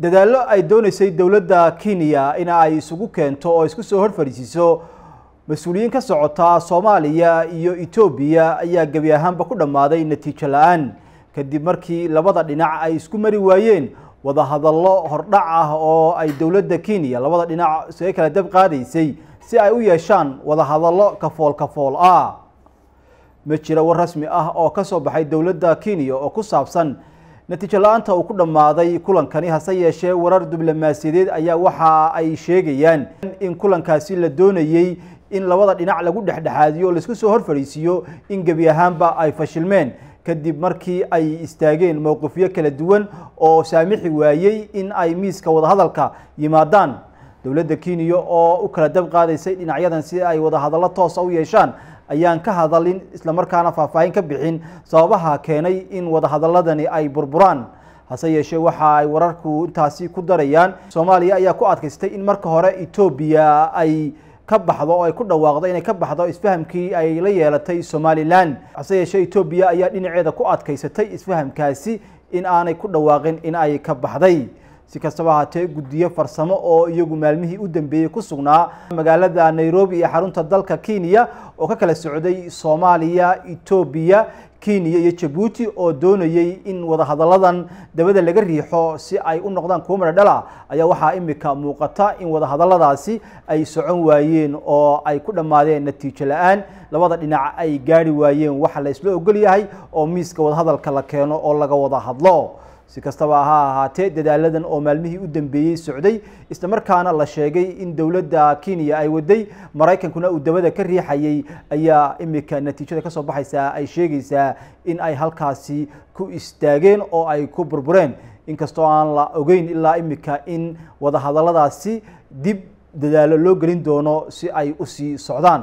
dadaallo ay doonaysay dowladda kenya in ay isugu keento oo isku soo hor fadhiisiiso mas-uuliyiin ka socota soomaaliya iyo etoobiya ayaa gebi ahaanba ku dhammaaday natiijo la-aan kadib markii labada dhinac ay isku mari waayeen wadahadallo hordhac ah oo ay dowladda kenya labada dhinac isaga kala dab qaadaysay si ay u yeeshaan wadahadallo kafool kafool ah ma jiro war rasmi ah oo ka soo baxay dowladda kenya oo ku saabsan natiijo la-aanta uu ku dhammaaday kulankani hase yeeshee warar diblomaasiyadeed ayaa waxa ay sheegayaan in kulankaasi la doonayey in labada dhinac lagu dhexdhexaadiyo o laisku soo hor fadhiisiiyo in gebi ahaanba ay fashilmeen kadib markii ay istaageen mowqifyo kala duwan oo saamixi waayey in ay miiska wadahadalka yimaadaan dowladda kenya oo u kala dab qaadaysay dhinacyadan si ay wadahadallo toosa ah u yeeshaan ayaan ka hadalin islamarkaana faahfaahin ka bixin sababaha keenay in wadahadaladani ay burburaan hase yeeshee waxa ay wararku intaasi ku darayaan soomaaliya ayaa ku adkaystay in marka hore etoobiya ay ka baxdo oo ay ku dhawaaqdo inay ka baxdo isfahamkii ay la yeelatay somalilan hase yeeshee etoobiya ayaa dhinaceeda ku adkaysatay isfahamkaasi in aanay ku dhawaaqin in ay ka baxday si kastaba ahaatee guddiyo farsamo oo iyagu maalmihii u dambeeyey ku sugnaa magaalada nairobi ee xarunta dalka kenya oo ka kala socday soomaaliya etoobiya kenya iyo jabuuti oo doonayey in wadahadalladan dabada laga riixo si ay u noqdaan kuwo madhadhala ayaa waxaa imika muuqata in wadahadalladaasi ay socon waayeen oo ay ku dhammaadeen natiijo la-aan labada dhinac ay gaari waayeen waxa la ogol yahay oo miiska wadahadalka la keeno oo laga wada hadlo si kastaba ha ahaatee dadaaladan oo maalmihii u dambeeyey socday islamarkaana la sheegay in dowladda kenya ay waday maraykankuna uu dabada ka riixayay ayaa imika natiijada kasoo baxaysaa ay sheegaysaa in ay halkaasi ku istaageen oo ay ku burbureen inkastoo aan la ogeyn ilaa imika in wadahadalladaasi dib dadaalo loo gelin doono si ay usii socdaan